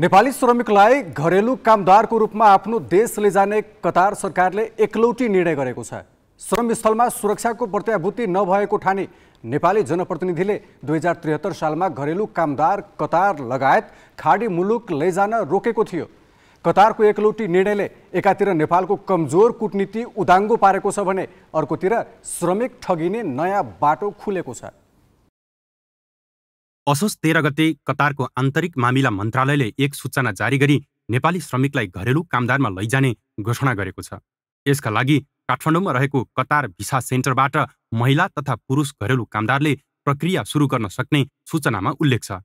नेपाली श्रमिकलाई घरेलु कामदारको रूपमा आफ्नो देश लैजाने कतार सरकारले एकलौटी निर्णय गरेको छ श्रमस्थलमा सुरक्षाको प्रत्याभूति नभएको ठानी नेपाली जनप्रतिनिधिले दुई हजार त्रिहत्तर सालमा घरेलु कामदार कतार लगायत खाडी मुलुक लैजान रोकेको थियो कतारको एकलौटी निर्णयले एकातिर नेपालको कमजोर कुटनीति उदाङ्गो पारेको छ भने अर्कोतिर श्रमिक ठगिने नयाँ बाटो खुलेको छ असोज तेह्र गते कतारको आन्तरिक मामिला मन्त्रालयले एक सूचना जारी गरी नेपाली श्रमिकलाई घरेलु कामदारमा लैजाने घोषणा गरेको छ यसका लागि काठमाडौँमा रहेको कतार भिसा सेन्टरबाट महिला तथा पुरुष घरेलु कामदारले प्रक्रिया सुरु गर्न सक्ने सूचनामा उल्लेख छ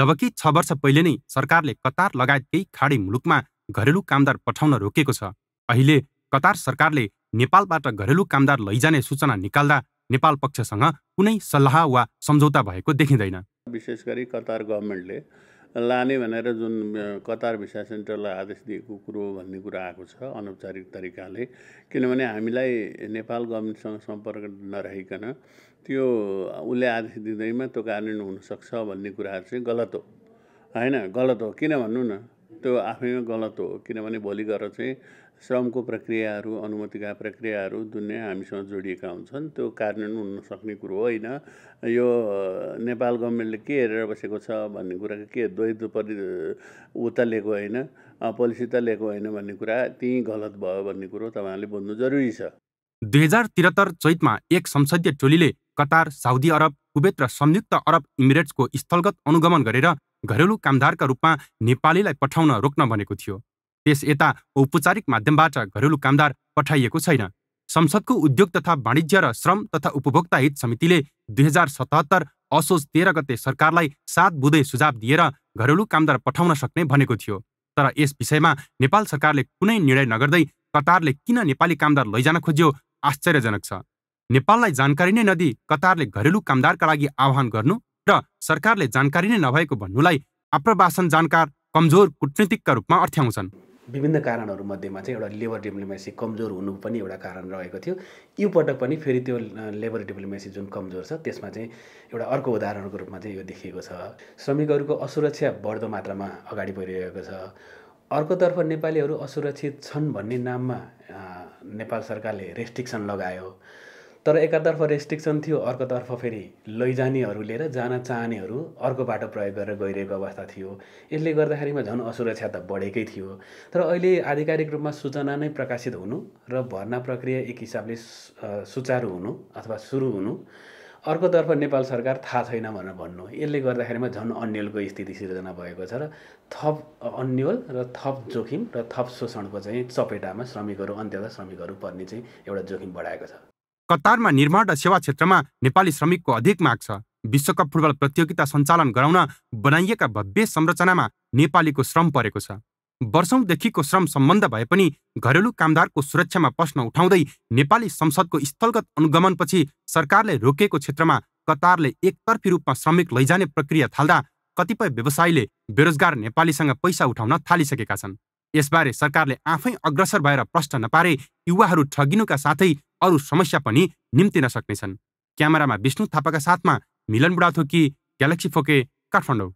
जबकि छ वर्ष पहिले नै सरकारले कतार लगायत केही खाडी मुलुकमा घरेलु कामदार पठाउन रोकेको छ अहिले कतार सरकारले नेपालबाट घरेलु कामदार लैजाने सूचना निकाल्दा नेपाल पक्षसँग कुनै सल्लाह वा सम्झौता भएको देखिँदैन विशेष गरी कतार गभर्मेन्टले लाने भनेर जुन कतार भिसा सेन्टरलाई आदेश दिएको कुरो भन्ने कुरा आएको छ अनौपचारिक तरिकाले किनभने हामीलाई नेपाल गभर्मेन्टसँग सम्पर्क नरहिकन त्यो उसले आदेश दिँदैमा त्यो कारण हुनसक्छ भन्ने कुराहरू चाहिँ गलत हो होइन गलत हो किन भन्नु न त्यो आफैमा गलत हो किनभने भोलि गएर चाहिँ श्रमको प्रक्रियाहरू अनुमतिका प्रक्रियाहरू दुनियाँ हामीसँग जोडिएका हुन्छन् त्यो कार्यान्वयन हुन सक्ने कुरो होइन यो नेपाल गभर्मेन्टले के हेरेर बसेको छ भन्ने कुराको के द्वैध परि ऊ त लिएको होइन पोलिसी त लिएको होइन भन्ने कुरा त्यहीँ गलत भयो भन्ने कुरो तपाईँहरूले बुझ्नु जरुरी छ दुई हजार त्रिहत्तर चैतमा एक संसदीय टोलीले कतार साउदी अरब कुवेत र संयुक्त अरब इमिरेट्सको स्थलगत अनुगमन गरेर घरेलु कामदारका रूपमा नेपालीलाई पठाउन रोक्न भनेको थियो त्यस यता औपचारिक माध्यमबाट घरेलु कामदार पठाइएको छैन संसदको उद्योग तथा वाणिज्य र श्रम तथा उपभोक्ता हित समितिले दुई हजार सतहत्तर असोज तेह्र गते सरकारलाई सात बुधे सुझाव दिएर घरेलु कामदार पठाउन सक्ने भनेको थियो तर यस विषयमा नेपाल सरकारले कुनै निर्णय नगर्दै कतारले किन नेपाली कामदार लैजान खोज्यो आश्चर्यजनक छ नेपाललाई जानकारी नै नदी कतारले घरेलु कामदारका लागि आह्वान गर्नु र सरकारले जानकारी नै नभएको भन्नुलाई आप्रवासन जानकार कमजोर कुटनीतिकका रूपमा अर्थ्याउँछन् विभिन्न कारणहरूमध्येमा चाहिँ एउटा लेबर डिप्लोमेसी कमजोर हुनु पनि एउटा कारण रहेको थियो यो पटक पनि फेरि त्यो लेबर डिप्लोमेसी जुन कमजोर छ त्यसमा चाहिँ एउटा अर्को उदाहरणको रूपमा चाहिँ यो देखिएको छ श्रमिकहरूको असुरक्षा बढ्दो मात्रामा अगाडि बढिरहेको छ अर्कोतर्फ नेपालीहरू असुरक्षित छन् भन्ने नाममा नेपाल सरकारले रेस्ट्रिक्सन लगायो तर एकातर्फ रेस्ट्रिक्सन थियो अर्कोतर्फ फेरि लैजानेहरू लिएर जान चाहनेहरू अर्को बाटो प्रयोग गरेर गइरहेको अवस्था थियो यसले गर्दाखेरिमा झन् असुरक्षा त बढेकै थियो तर अहिले आधिकारिक रूपमा सूचना नै प्रकाशित हुनु र भर्ना प्रक्रिया एक हिसाबले सुचारू हुनु अथवा सुरु हुनु अर्कोतर्फ नेपाल सरकार थाहा छैन भनेर भन्नु यसले गर्दाखेरिमा झन् अन्यलको स्थिति सिर्जना भएको छ र थप अन्यल र थप जोखिम र थप शोषणको चाहिँ चपेटामा श्रमिकहरू अन्त्यतः श्रमिकहरू पर्ने चाहिँ एउटा जोखिम बढाएको छ कतारमा निर्माण र सेवा क्षेत्रमा नेपाली श्रमिकको अधिक माग छ विश्वकप फुटबल प्रतियोगिता सञ्चालन गराउन बनाइएका भव्य संरचनामा नेपालीको श्रम परेको छ वर्षौंदेखिको श्रम सम्बन्ध भए पनि घरेलु कामदारको सुरक्षामा प्रश्न उठाउँदै नेपाली संसदको स्थलगत अनुगमनपछि सरकारले रोकेको क्षेत्रमा कतारले एकतर्फी रूपमा श्रमिक लैजाने प्रक्रिया थाल्दा कतिपय व्यवसायीले बेरोजगार नेपालीसँग पैसा उठाउन थालिसकेका छन् यसबारे सरकारले आफै अग्रसर भएर प्रश्न नपारे युवाहरू ठगिनुका साथै अरू समस्या पनि निम्तिन सक्नेछन् क्यामेरामा विष्णु थापाका साथमा मिलन बुढाथोकी ग्यालेक्सी फोके काठमाडौँ